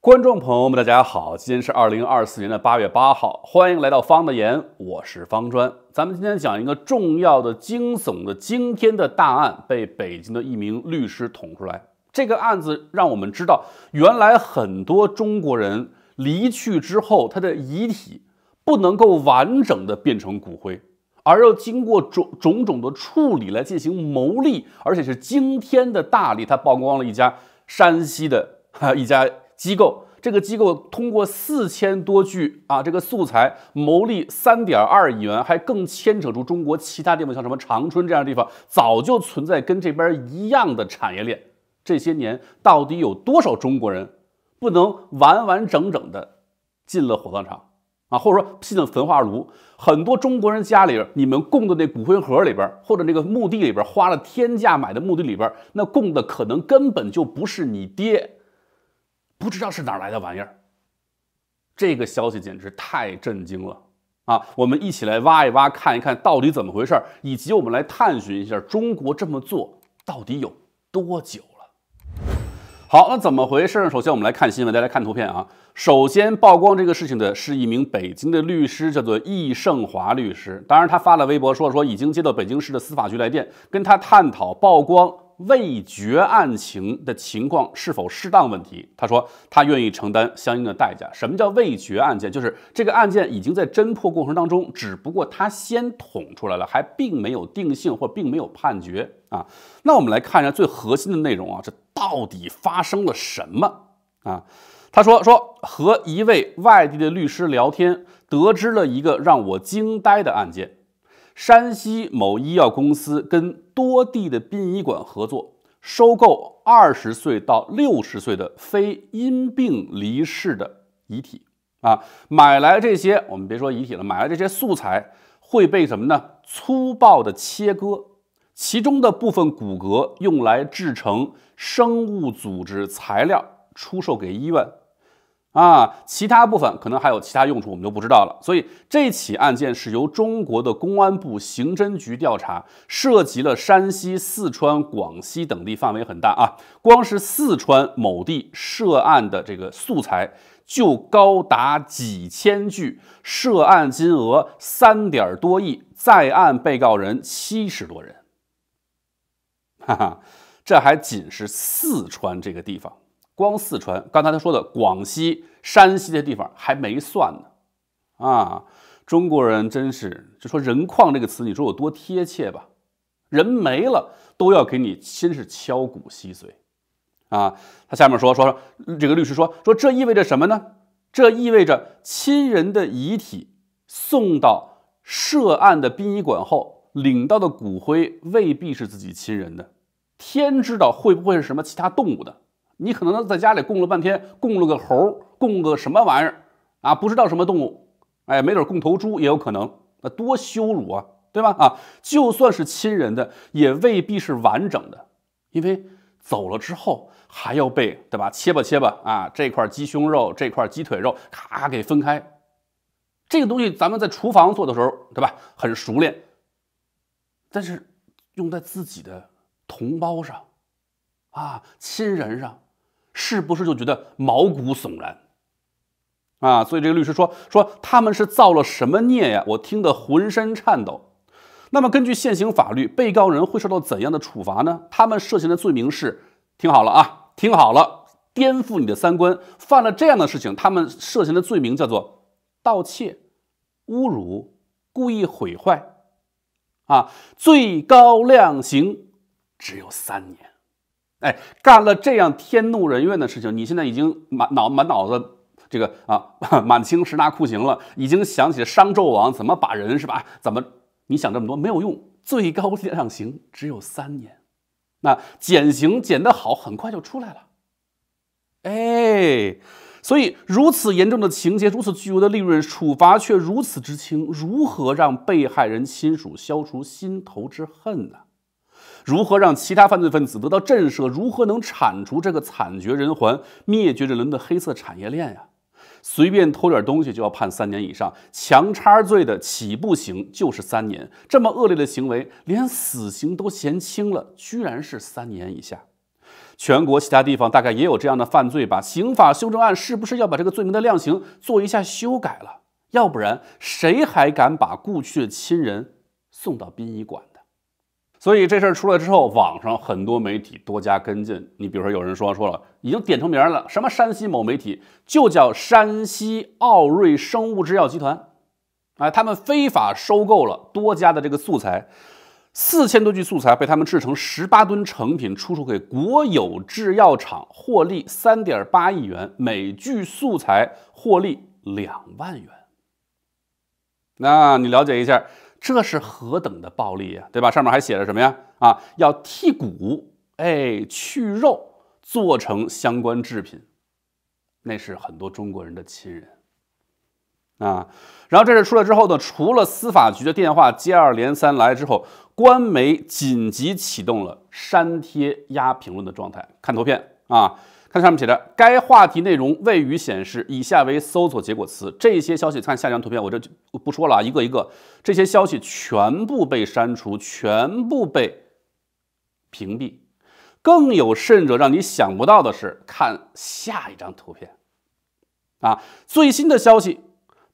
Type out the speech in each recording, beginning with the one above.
观众朋友们，大家好！今天是二零二四年的八月八号，欢迎来到方的言，我是方砖。咱们今天讲一个重要的、惊悚的、惊天的大案，被北京的一名律师捅出来。这个案子让我们知道，原来很多中国人离去之后，他的遗体不能够完整的变成骨灰，而要经过种种种的处理来进行牟利，而且是惊天的大力。他曝光了一家山西的一家。机构这个机构通过四千多具啊这个素材牟利三点二亿元，还更牵扯出中国其他地方像什么长春这样的地方早就存在跟这边一样的产业链。这些年到底有多少中国人不能完完整整的进了火葬场啊，或者说进了焚化炉？很多中国人家里你们供的那骨灰盒里边或者那个墓地里边花了天价买的墓地里边，那供的可能根本就不是你爹。不知道是哪来的玩意儿，这个消息简直太震惊了啊！我们一起来挖一挖，看一看到底怎么回事儿，以及我们来探寻一下中国这么做到底有多久了。好，那怎么回事儿？首先，我们来看新闻，再来看图片啊。首先曝光这个事情的是一名北京的律师，叫做易胜华律师。当然，他发了微博说说已经接到北京市的司法局来电，跟他探讨曝光。未决案情的情况是否适当问题？他说他愿意承担相应的代价。什么叫未决案件？就是这个案件已经在侦破过程当中，只不过他先捅出来了，还并没有定性或并没有判决啊。那我们来看一下最核心的内容啊，这到底发生了什么啊？他说说和一位外地的律师聊天，得知了一个让我惊呆的案件。山西某医药公司跟多地的殡仪馆合作，收购二十岁到六十岁的非因病离世的遗体啊，买来这些，我们别说遗体了，买来这些素材会被什么呢？粗暴的切割，其中的部分骨骼用来制成生物组织材料，出售给医院。啊，其他部分可能还有其他用处，我们就不知道了。所以这起案件是由中国的公安部刑侦局调查，涉及了山西、四川、广西等地，范围很大啊。光是四川某地涉案的这个素材就高达几千具，涉案金额三点多亿，在案被告人七十多人。哈哈，这还仅是四川这个地方。光四川，刚才他说的广西、山西的地方还没算呢，啊，中国人真是就说“人矿”这个词，你说有多贴切吧？人没了都要给你先是敲骨吸髓，啊，他下面说说说这个律师说说这意味着什么呢？这意味着亲人的遗体送到涉案的殡仪馆后，领到的骨灰未必是自己亲人的，天知道会不会是什么其他动物的。你可能在家里供了半天，供了个猴，供个什么玩意儿啊？不知道什么动物，哎，没准供头猪也有可能，那多羞辱啊，对吧？啊，就算是亲人的，也未必是完整的，因为走了之后还要被，对吧？切吧切吧，啊，这块鸡胸肉，这块鸡腿肉，咔给分开。这个东西咱们在厨房做的时候，对吧？很熟练，但是用在自己的同胞上，啊，亲人上。是不是就觉得毛骨悚然啊？所以这个律师说说他们是造了什么孽呀？我听得浑身颤抖。那么根据现行法律，被告人会受到怎样的处罚呢？他们涉嫌的罪名是，听好了啊，听好了，颠覆你的三观，犯了这样的事情，他们涉嫌的罪名叫做盗窃、侮辱、故意毁坏。啊，最高量刑只有三年。哎，干了这样天怒人怨的事情，你现在已经满脑满脑子这个啊，满清十大酷刑了，已经想起商纣王怎么把人是吧？怎么你想这么多没有用，最高 量刑只有三年，那减刑减得好，很快就出来了。哎，所以如此严重的情节，如此巨额的利润，处罚却如此之轻，如何让被害人亲属消除心头之恨呢？如何让其他犯罪分子得到震慑？如何能铲除这个惨绝人寰、灭绝人伦的黑色产业链呀？随便偷点东西就要判三年以上，强差罪的起步刑就是三年，这么恶劣的行为连死刑都嫌轻了，居然是三年以下。全国其他地方大概也有这样的犯罪吧？刑法修正案是不是要把这个罪名的量刑做一下修改了？要不然谁还敢把故去的亲人送到殡仪馆？所以这事儿出来之后，网上很多媒体多加跟进。你比如说，有人说，说了已经点成名了，什么山西某媒体就叫山西奥瑞生物制药集团，啊，他们非法收购了多家的这个素材，四千多具素材被他们制成十八吨成品，出售给国有制药厂，获利三点八亿元，每具素材获利两万元。那你了解一下。这是何等的暴力呀，对吧？上面还写着什么呀？啊，要剔骨，哎，去肉，做成相关制品，那是很多中国人的亲人啊。然后这事出来之后呢，除了司法局的电话接二连三来之后，官媒紧急启动了删帖压评论的状态。看图片啊。看上面写着，该话题内容未予显示。以下为搜索结果词，这些消息看下一张图片，我这就不说了啊，一个一个，这些消息全部被删除，全部被屏蔽。更有甚者，让你想不到的是，看下一张图片，啊，最新的消息，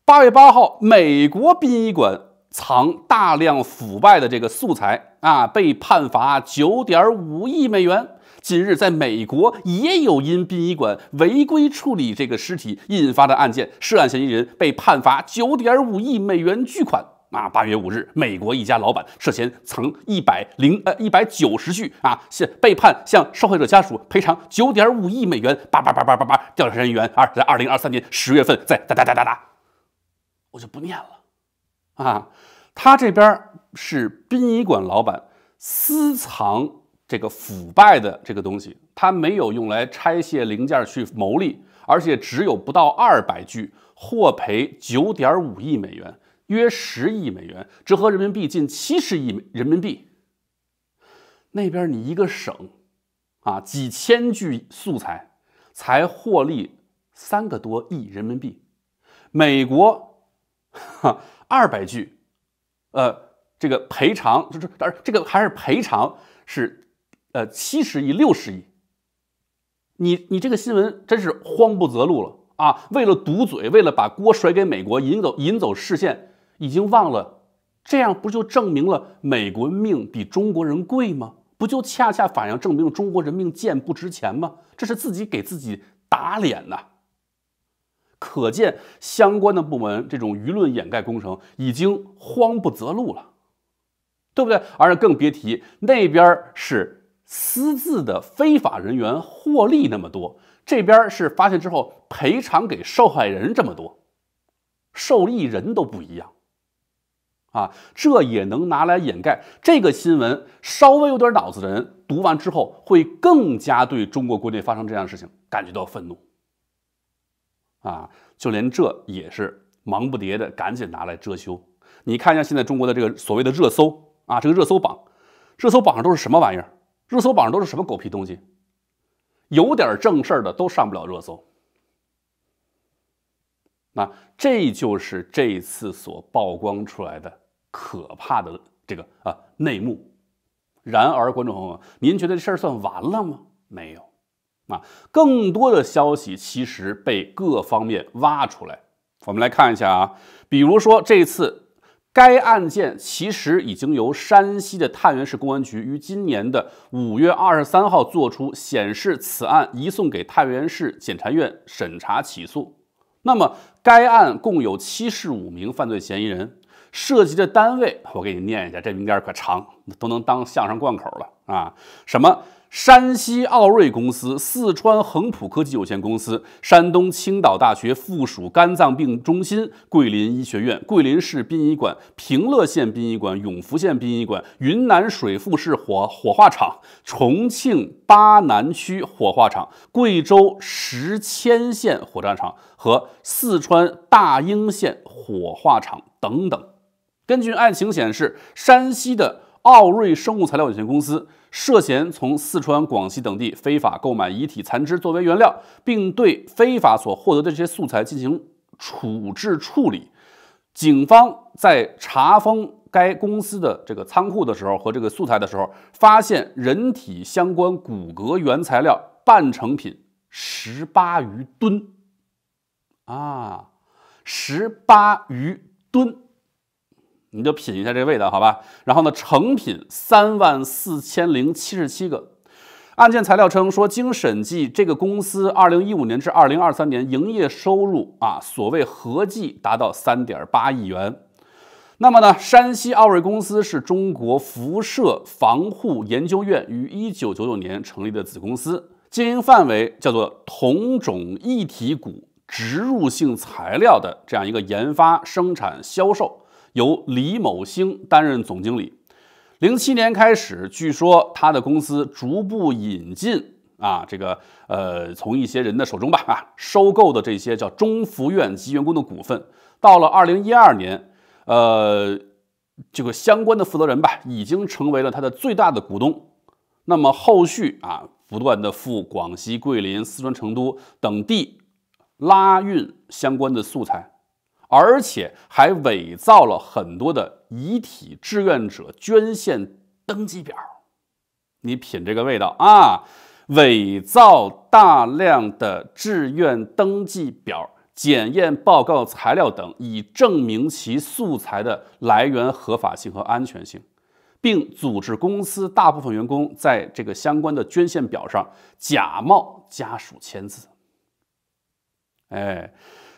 八月八号，美国殡仪馆藏大量腐败的这个素材啊，被判罚九点五亿美元。近日，在美国也有因殡仪馆违规处理这个尸体引发的案件，涉案嫌疑人被判罚九点五亿美元巨款啊！八月五日，美国一家老板涉嫌曾一百零呃一百九十具啊，现被判向受害者家属赔偿九点五亿美元。叭叭叭叭叭叭，调查人员二在二零二三年十月份在哒哒哒哒哒，我就不念了啊！他这边是殡仪馆老板私藏。这个腐败的这个东西，它没有用来拆卸零件去牟利，而且只有不到二百具获赔九点五亿美元，约十亿美元，折合人民币近七十亿人民币。那边你一个省，啊，几千具素材才获利三个多亿人民币，美国，哈，二百具，呃，这个赔偿就是，当然这个还是赔偿是。呃，七十亿、六十亿，你你这个新闻真是慌不择路了啊！为了堵嘴，为了把锅甩给美国，引走引走视线，已经忘了，这样不就证明了美国命比中国人贵吗？不就恰恰反映证明了中国人命贱不值钱吗？这是自己给自己打脸呐！可见相关的部门这种舆论掩盖工程已经慌不择路了，对不对？而且更别提那边是。私自的非法人员获利那么多，这边是发现之后赔偿给受害人这么多，受益人都不一样，啊，这也能拿来掩盖这个新闻。稍微有点脑子的人读完之后，会更加对中国国内发生这样的事情感觉到愤怒，啊，就连这也是忙不迭的赶紧拿来遮羞。你看一下现在中国的这个所谓的热搜啊，这个热搜榜，热搜榜上都是什么玩意儿？热搜榜上都是什么狗屁东西？有点正事儿的都上不了热搜。那这就是这次所曝光出来的可怕的这个啊内幕。然而，观众朋友，您觉得这事儿算完了吗？没有。啊，更多的消息其实被各方面挖出来。我们来看一下啊，比如说这次。该案件其实已经由山西的太原市公安局于今年的五月二十三号作出，显示此案移送给太原市检察院审查起诉。那么，该案共有七十五名犯罪嫌疑人，涉及的单位，我给你念一下，这名单可长，都能当相声贯口了啊！什么？山西奥瑞公司、四川恒普科技有限公司、山东青岛大学附属肝脏病中心、桂林医学院、桂林市殡仪馆、平乐县殡仪馆、永福县殡仪馆、云南水富市火火化厂、重庆巴南区火化厂、贵州石阡县火葬场和四川大英县火化厂等等。根据案情显示，山西的奥瑞生物材料有限公司。涉嫌从四川、广西等地非法购买遗体残肢作为原料，并对非法所获得的这些素材进行处置处理。警方在查封该公司的这个仓库的时候和这个素材的时候，发现人体相关骨骼原材料半成品十八余吨啊，十八余吨。你就品一下这味道，好吧？然后呢，成品三万四千零七十七个。案件材料称说，经审计，这个公司二零一五年至二零二三年营业收入啊，所谓合计达到三点八亿元。那么呢，山西奥瑞公司是中国辐射防护研究院于一九九九年成立的子公司，经营范围叫做同种异体股植入性材料的这样一个研发、生产、销售。由李某兴担任总经理。零七年开始，据说他的公司逐步引进啊，这个呃，从一些人的手中吧啊，收购的这些叫中福院及员工的股份。到了二零一二年，呃，这个相关的负责人吧，已经成为了他的最大的股东。那么后续啊，不断的赴广西桂林、四川成都等地拉运相关的素材。而且还伪造了很多的遗体志愿者捐献登记表，你品这个味道啊！伪造大量的志愿登记表、检验报告材料等，以证明其素材的来源合法性和安全性，并组织公司大部分员工在这个相关的捐献表上假冒家属签字。哎。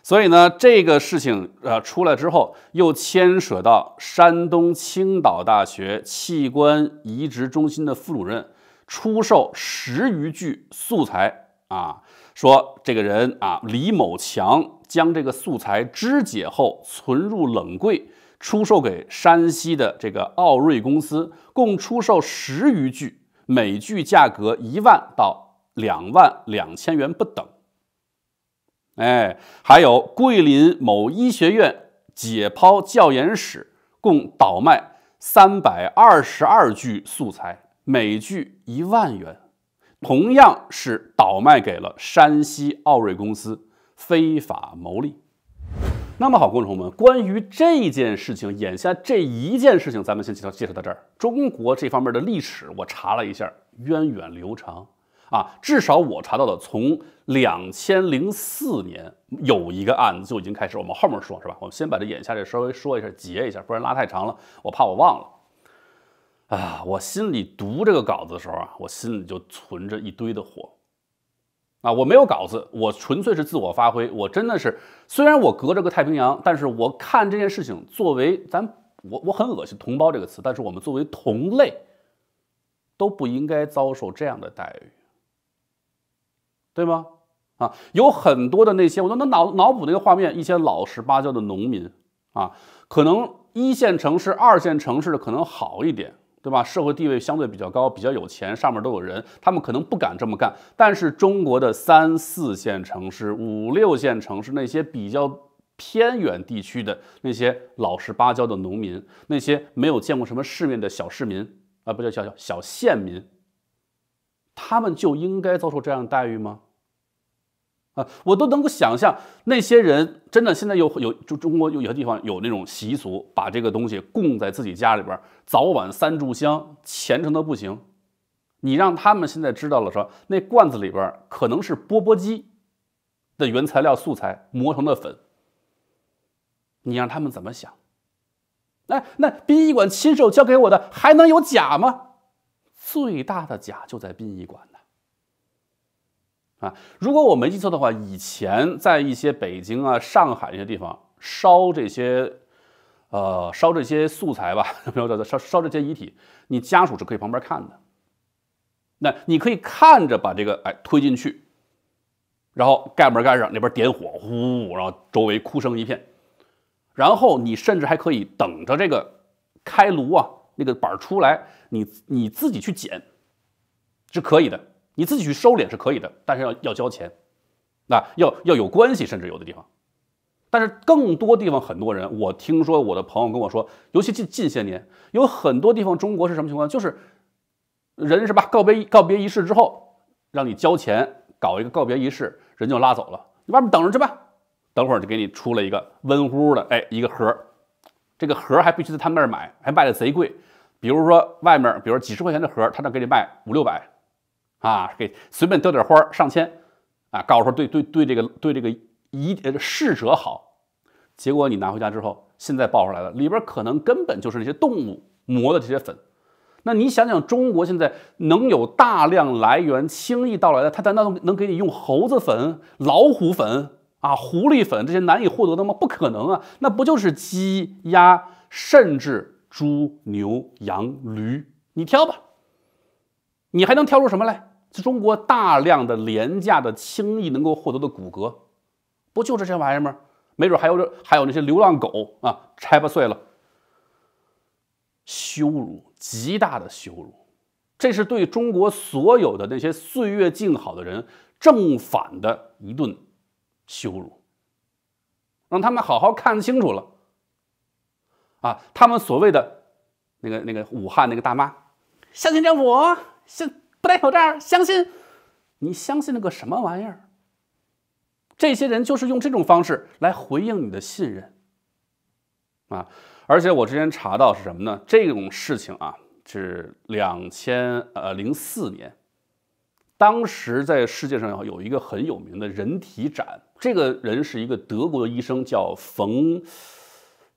所以呢，这个事情呃出来之后，又牵扯到山东青岛大学器官移植中心的副主任出售十余具素材啊，说这个人啊李某强将这个素材肢解后存入冷柜，出售给山西的这个奥瑞公司，共出售十余具，每具价格一万到两万两千元不等。哎，还有桂林某医学院解剖教研室共倒卖三百二十二具素材，每具一万元，同样是倒卖给了山西奥瑞公司，非法牟利。那么好，观众朋友们，关于这件事情，眼下这一件事情，咱们先介绍介绍到这儿。中国这方面的历史，我查了一下，源远流长。啊，至少我查到的，从两千零四年有一个案子就已经开始。我们后面说，是吧？我们先把这眼下这稍微说一下，结一下，不然拉太长了，我怕我忘了。啊，我心里读这个稿子的时候啊，我心里就存着一堆的火。啊，我没有稿子，我纯粹是自我发挥。我真的是，虽然我隔着个太平洋，但是我看这件事情，作为咱我我很恶心“同胞”这个词，但是我们作为同类，都不应该遭受这样的待遇。对吗？啊，有很多的那些，我都能脑脑补那个画面，一些老实巴交的农民啊，可能一线城市、二线城市的可能好一点，对吧？社会地位相对比较高，比较有钱，上面都有人，他们可能不敢这么干。但是中国的三四线城市、五六线城市那些比较偏远地区的那些老实巴交的农民，那些没有见过什么世面的小市民啊，不叫小小小县民，他们就应该遭受这样的待遇吗？啊，我都能够想象那些人真的现在有有就中国有些地方有那种习俗，把这个东西供在自己家里边，早晚三炷香，虔诚的不行。你让他们现在知道了说那罐子里边可能是钵钵鸡的原材料素材磨成的粉，你让他们怎么想？那那殡仪馆亲手交给我的还能有假吗？最大的假就在殡仪馆呢。如果我没记错的话，以前在一些北京啊、上海那些地方烧这些，呃，烧这些素材吧，烧烧这些遗体，你家属是可以旁边看的。那你可以看着把这个哎推进去，然后盖门盖上，那边点火，呼，然后周围哭声一片，然后你甚至还可以等着这个开颅啊，那个板出来，你你自己去捡，是可以的。你自己去收敛是可以的，但是要要交钱，那要要有关系，甚至有的地方。但是更多地方很多人，我听说我的朋友跟我说，尤其近近些年，有很多地方中国是什么情况？就是人是吧？告别告别仪式之后，让你交钱搞一个告别仪式，人就拉走了。你外面等着去吧，等会儿就给你出了一个温乎的，哎，一个盒，这个盒还必须在他们那儿买，还卖的贼贵。比如说外面，比如说几十块钱的盒，他能给你卖五六百。啊，给随便丢点花上千，啊，告诉说对对对，这个对这个遗逝者好，结果你拿回家之后，现在爆出来了，里边可能根本就是那些动物磨的这些粉，那你想想，中国现在能有大量来源轻易到来的，他难道能给你用猴子粉、老虎粉啊、狐狸粉这些难以获得的吗？不可能啊，那不就是鸡、鸭，甚至猪、牛、羊、驴，你挑吧。你还能挑出什么来？这中国大量的廉价的、轻易能够获得的骨骼，不就是这玩意儿吗？没准还有还有那些流浪狗啊，拆吧碎了。羞辱，极大的羞辱，这是对中国所有的那些岁月静好的人正反的一顿羞辱，让他们好好看清楚了。啊，他们所谓的那个那个武汉那个大妈，相信政府。信不戴口罩，相信你相信了个什么玩意儿？这些人就是用这种方式来回应你的信任啊！而且我之前查到是什么呢？这种事情啊，是两千呃零四年，当时在世界上有一个很有名的人体展，这个人是一个德国医生，叫冯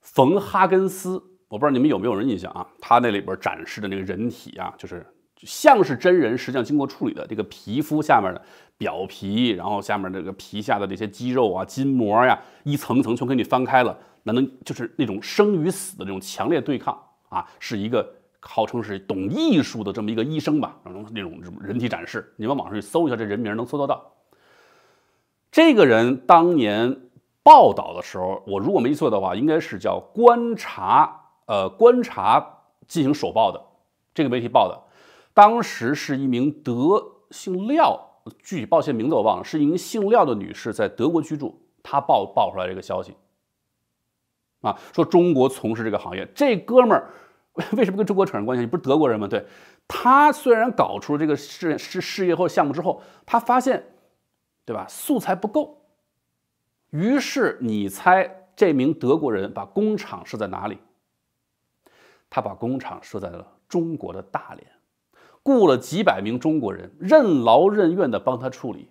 冯哈根斯。我不知道你们有没有人印象啊？他那里边展示的那个人体啊，就是。像是真人，实际上经过处理的这个皮肤下面的表皮，然后下面这个皮下的这些肌肉啊、筋膜呀，一层层全给你翻开了。那能就是那种生与死的那种强烈对抗啊？是一个号称是懂艺术的这么一个医生吧？那种那种人体展示，你们网上去搜一下这人名，能搜得到。这个人当年报道的时候，我如果没错的话，应该是叫观察，呃，观察进行首报的这个媒体报的。当时是一名德姓廖，具体报线名字我忘，了，是一名姓廖的女士在德国居住，她报报出来这个消息，啊，说中国从事这个行业，这哥们儿 为什么跟中国扯上关系？你不是德国人吗？对，他虽然搞出这个事事事业或项目之后，他发现，对吧？素材不够，于是你猜这名德国人把工厂设在哪里？他把工厂设在了中国的大连。雇了几百名中国人，任劳任怨地帮他处理。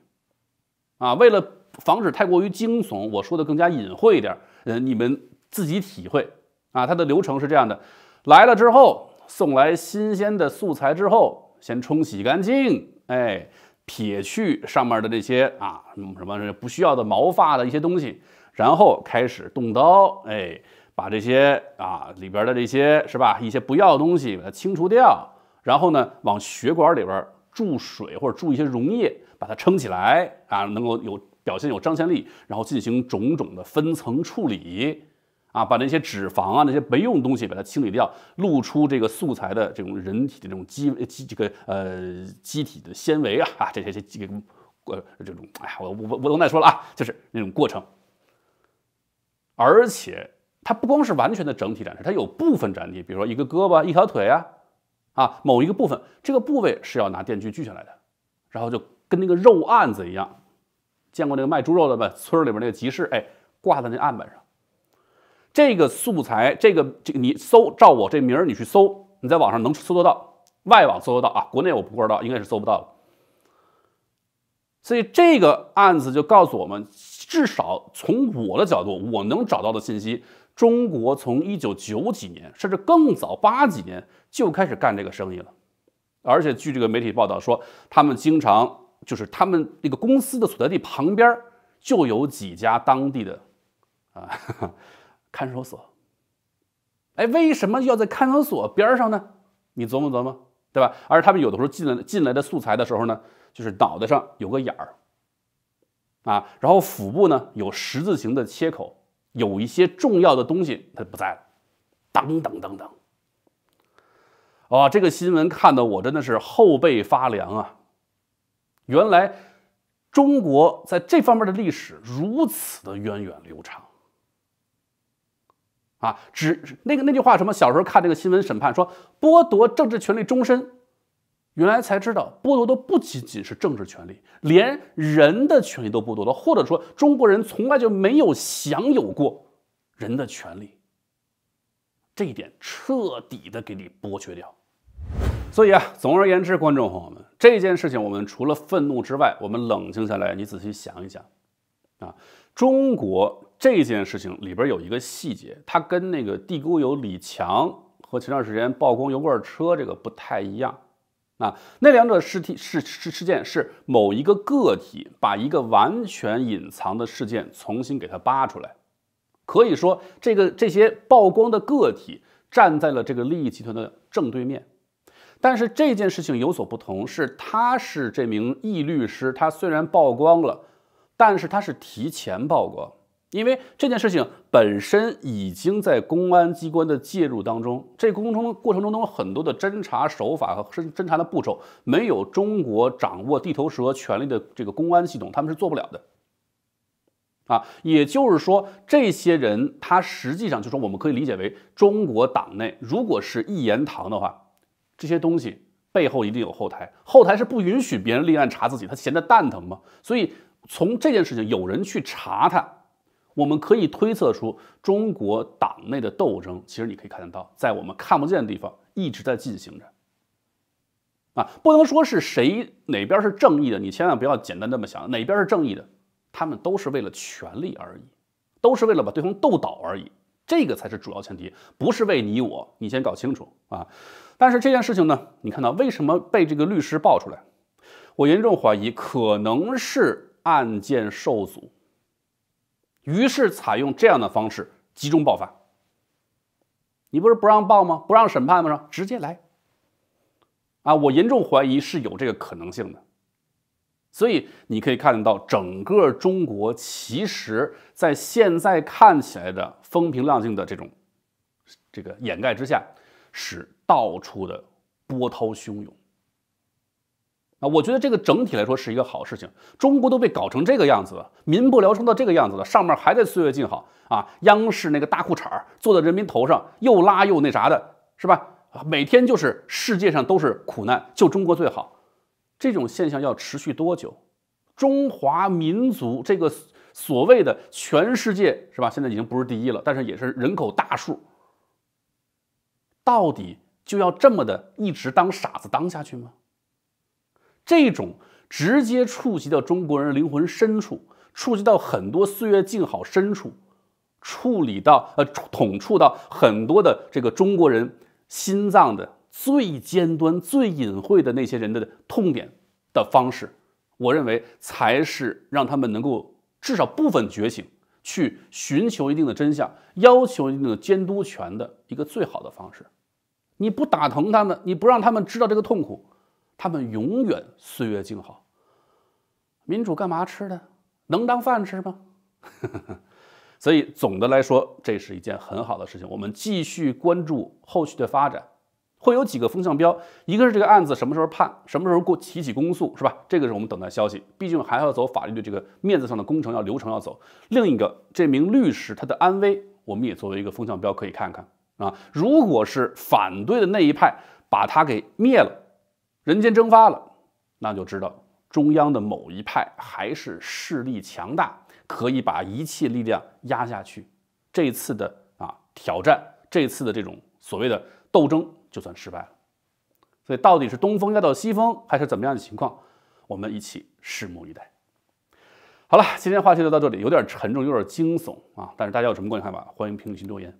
啊，为了防止太过于惊悚，我说的更加隐晦一点，嗯，你们自己体会。啊，他的流程是这样的：来了之后，送来新鲜的素材之后，先冲洗干净，哎，撇去上面的这些啊什么不需要的毛发的一些东西，然后开始动刀，哎，把这些啊里边的这些是吧，一些不要的东西把它清除掉。然后呢，往血管里边注水或者注一些溶液，把它撑起来啊，能够有表现有张力。然后进行种种的分层处理啊，把那些脂肪啊、那些没用的东西把它清理掉，露出这个素材的这种人体的这种肌肌这个呃机体的纤维啊啊这些这个呃这种哎呀，我我我不能再说了啊，就是那种过程。而且它不光是完全的整体展示，它有部分展体，比如说一个胳膊、一条腿啊。啊，某一个部分，这个部位是要拿电锯锯下来的，然后就跟那个肉案子一样，见过那个卖猪肉的呗，村儿里边那个集市，哎，挂在那案板上。这个素材，这个这个你搜，照我这名儿你去搜，你在网上能搜得到，外网搜得到啊，国内我不知道，应该是搜不到的。所以这个案子就告诉我们，至少从我的角度，我能找到的信息。中国从一九九几年，甚至更早八几年就开始干这个生意了，而且据这个媒体报道说，他们经常就是他们那个公司的所在地旁边就有几家当地的啊 看守所。哎，为什么要在看守所边上呢？你琢磨琢磨，对吧？而他们有的时候进来进来的素材的时候呢，就是脑袋上有个眼儿，啊，然后腹部呢有十字形的切口。有一些重要的东西，它不在了，等等等等，啊！这个新闻看的我真的是后背发凉啊！原来中国在这方面的历史如此的源远流长啊！只那个那句话什么？小时候看那个新闻审判说剥夺政治权利终身。原来才知道，剥夺的不仅仅是政治权利，连人的权利都剥夺，了，或者说中国人从来就没有享有过人的权利，这一点彻底的给你剥削掉。所以啊，总而言之，观众朋友们，这件事情我们除了愤怒之外，我们冷静下来，你仔细想一想啊，中国这件事情里边有一个细节，它跟那个地沟油李强和前段时间曝光油罐车这个不太一样。那那两者事体是是事件是某一个个体把一个完全隐藏的事件重新给它扒出来，可以说这个这些曝光的个体站在了这个利益集团的正对面，但是这件事情有所不同，是他是这名易律师，他虽然曝光了，但是他是提前曝光。因为这件事情本身已经在公安机关的介入当中，这工中过程中都有很多的侦查手法和侦侦查的步骤，没有中国掌握地头蛇权力的这个公安系统，他们是做不了的。啊，也就是说，这些人他实际上就说我们可以理解为中国党内如果是一言堂的话，这些东西背后一定有后台，后台是不允许别人立案查自己，他闲得蛋疼吗？所以从这件事情有人去查他。我们可以推测出，中国党内的斗争，其实你可以看得到，在我们看不见的地方一直在进行着。啊，不能说是谁哪边是正义的，你千万不要简单这么想，哪边是正义的，他们都是为了权力而已，都是为了把对方斗倒而已，这个才是主要前提，不是为你我。你先搞清楚啊。但是这件事情呢，你看到为什么被这个律师爆出来？我严重怀疑，可能是案件受阻。于是采用这样的方式集中爆发。你不是不让报吗？不让审判吗？直接来。啊，我严重怀疑是有这个可能性的。所以你可以看到，整个中国其实在现在看起来的风平浪静的这种这个掩盖之下，是到处的波涛汹涌。啊，我觉得这个整体来说是一个好事情。中国都被搞成这个样子了，民不聊生到这个样子了，上面还在岁月静好啊！央视那个大裤衩儿坐在人民头上，又拉又那啥的，是吧？啊，每天就是世界上都是苦难，就中国最好，这种现象要持续多久？中华民族这个所谓的全世界是吧？现在已经不是第一了，但是也是人口大数，到底就要这么的一直当傻子当下去吗？这种直接触及到中国人灵魂深处，触及到很多岁月静好深处，处理到呃，捅触到很多的这个中国人心脏的最尖端、最隐晦的那些人的痛点的方式，我认为才是让他们能够至少部分觉醒，去寻求一定的真相，要求一定的监督权的一个最好的方式。你不打疼他们，你不让他们知道这个痛苦。他们永远岁月静好。民主干嘛吃的？能当饭吃吗？所以总的来说，这是一件很好的事情。我们继续关注后续的发展，会有几个风向标。一个是这个案子什么时候判，什么时候过提起公诉，是吧？这个是我们等待消息，毕竟还要走法律的这个面子上的工程，要流程要走。另一个，这名律师他的安危，我们也作为一个风向标可以看看啊。如果是反对的那一派把他给灭了。人间蒸发了，那就知道中央的某一派还是势力强大，可以把一切力量压下去。这次的啊挑战，这次的这种所谓的斗争，就算失败了。所以到底是东风压倒西风，还是怎么样的情况，我们一起拭目以待。好了，今天话题就到这里，有点沉重，有点惊悚啊！但是大家有什么观点看法，欢迎评论区留言。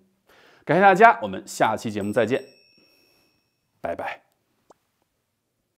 感谢大家，我们下期节目再见，拜拜。